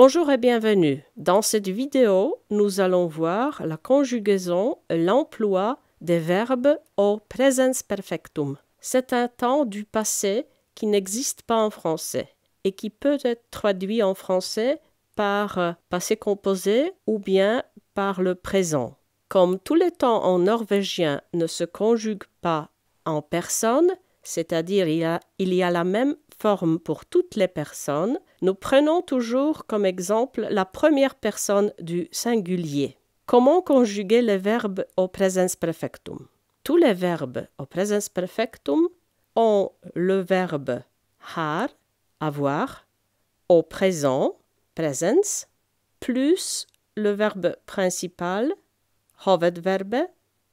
Bonjour et bienvenue. Dans cette vidéo, nous allons voir la conjugaison et l'emploi des verbes au presens perfectum. C'est un temps du passé qui n'existe pas en français et qui peut être traduit en français par euh, passé composé ou bien par le présent. Comme tous les temps en norvégien ne se conjuguent pas en personne, c'est-à-dire il, il y a la même forme pour toutes les personnes, nous prenons toujours comme exemple la première personne du singulier. Comment conjuguer les verbes au presens perfectum Tous les verbes au présent perfectum ont le verbe har, avoir, au présent, présence » plus le verbe principal, hovedverbe,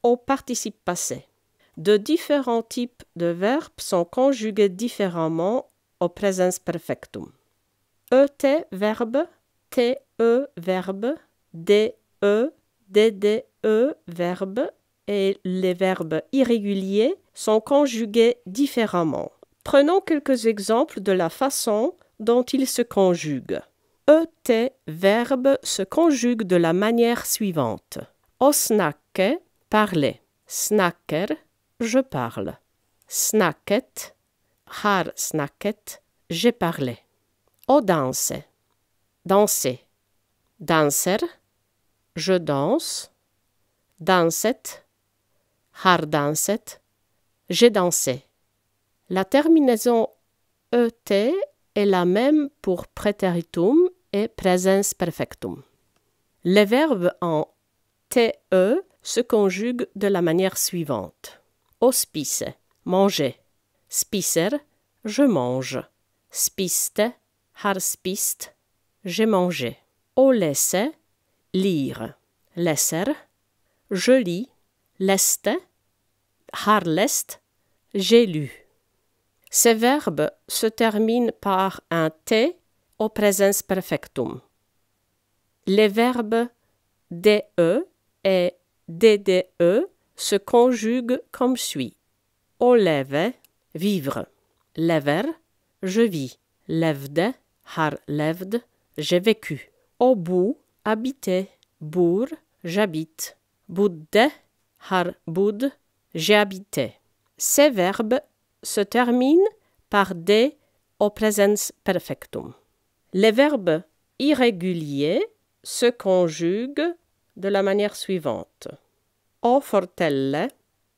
au participe passé. De différents types de verbes sont conjugués différemment au présence perfectum. ET verbe, TE verbe, DE, DDE verbe et les verbes irréguliers sont conjugués différemment. Prenons quelques exemples de la façon dont ils se conjuguent. ET verbe se conjugue de la manière suivante. Osnake, parler. Snacker, je parle. Snacket, har snacket, j'ai parlé. Au oh, danse, danser. Danser, je danse. Danset, har danset, j'ai dansé. La terminaison ET est la même pour prétéritum et presens perfectum. Les verbes en TE se conjuguent de la manière suivante. Hospice, manger. Spiser, je mange. Spiste, har j'ai mangé. Au lire. Lesser, je lis. Leste, harlest, j'ai lu. Ces verbes se terminent par un T au présence perfectum. Les verbes DE et DDE se conjuguent comme suit. Oleve, vivre. Lever, je vis. Levde, har levd, j'ai vécu. bout, habiter. Bour, j'habite. Budde, har bud, j'ai habité. Ces verbes se terminent par des au presens perfectum. Les verbes irréguliers se conjuguent de la manière suivante. O fortelle,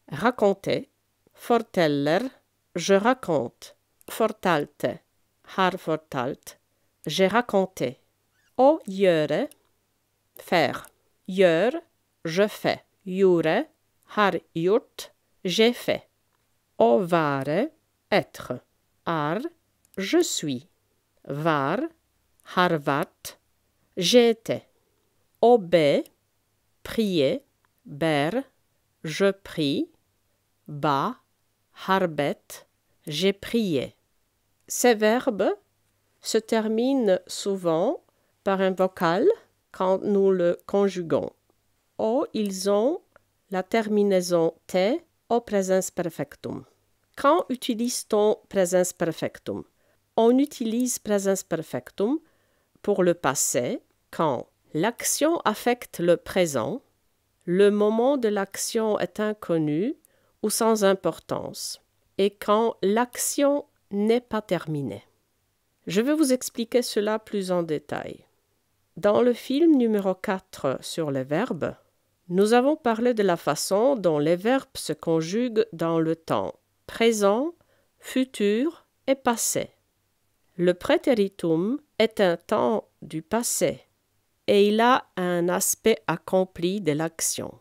raconter, forteller, je raconte. Fortalte. Har fortalt. J'ai raconté. O göre. Faire. Gör. Je fais. Jure. Har yurt. J'ai fait. O vare. Être. Ar. Je suis. Var. Har vart. J'ai été. Prier. Ber. Je prie. Ba. Harbet j'ai prié. Ces verbes se terminent souvent par un vocal quand nous le conjuguons. Ou oh, ils ont la terminaison T au oh, présence perfectum. Quand utilise-t-on présence perfectum On utilise présence perfectum pour le passé quand l'action affecte le présent, le moment de l'action est inconnu ou sans importance et quand l'action n'est pas terminée. Je vais vous expliquer cela plus en détail. Dans le film numéro 4 sur les verbes, nous avons parlé de la façon dont les verbes se conjuguent dans le temps présent, futur et passé. Le prétéritum est un temps du passé et il a un aspect accompli de l'action.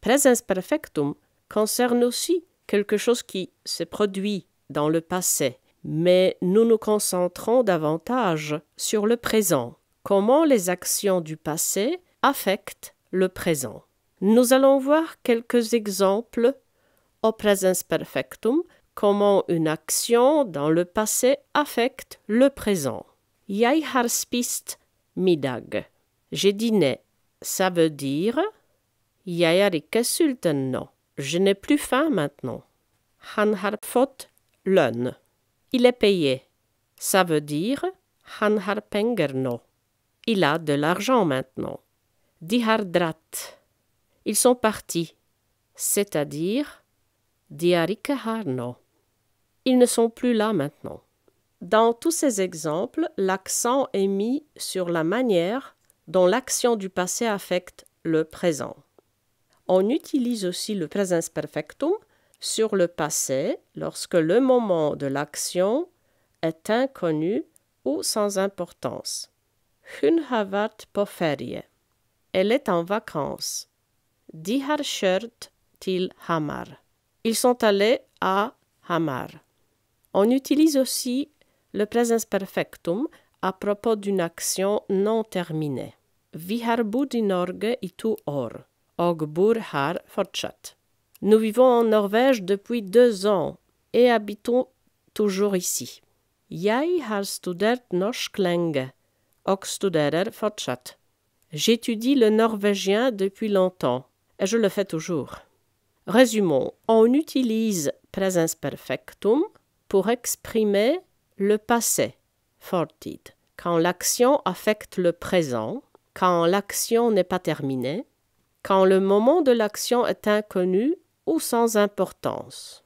Presens perfectum concerne aussi quelque chose qui se produit dans le passé, mais nous nous concentrons davantage sur le présent. Comment les actions du passé affectent le présent. Nous allons voir quelques exemples au presens perfectum, comment une action dans le passé affecte le présent. Jai har J'ai dîné. Ça veut dire je n'ai plus faim maintenant. Han har Il est payé. Ça veut dire han Il a de l'argent maintenant. Dihardrat Ils sont partis. C'est-à-dire di Ils ne sont plus là maintenant. Dans tous ces exemples, l'accent est mis sur la manière dont l'action du passé affecte le présent on utilise aussi le presens perfectum sur le passé lorsque le moment de l'action est inconnu ou sans importance. Hun havart på ferie. Elle est en vacances. Die har Hamar. Ils sont allés à Hamar. On utilise aussi le presens perfectum à propos d'une action non terminée. Vi har or. i i og Nous vivons en Norvège depuis deux ans et habitons toujours ici. Jai har J'étudie le norvégien depuis longtemps et je le fais toujours. Résumons, on utilise présence perfectum pour exprimer le passé, fortid, quand l'action affecte le présent, quand l'action n'est pas terminée, quand le moment de l'action est inconnu ou sans importance.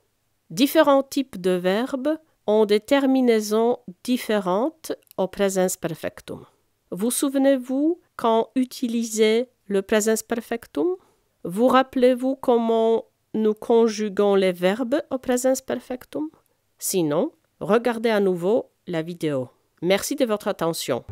Différents types de verbes ont des terminaisons différentes au présence perfectum. Vous souvenez-vous quand utiliser le présence perfectum Vous rappelez-vous comment nous conjuguons les verbes au présence perfectum Sinon, regardez à nouveau la vidéo. Merci de votre attention.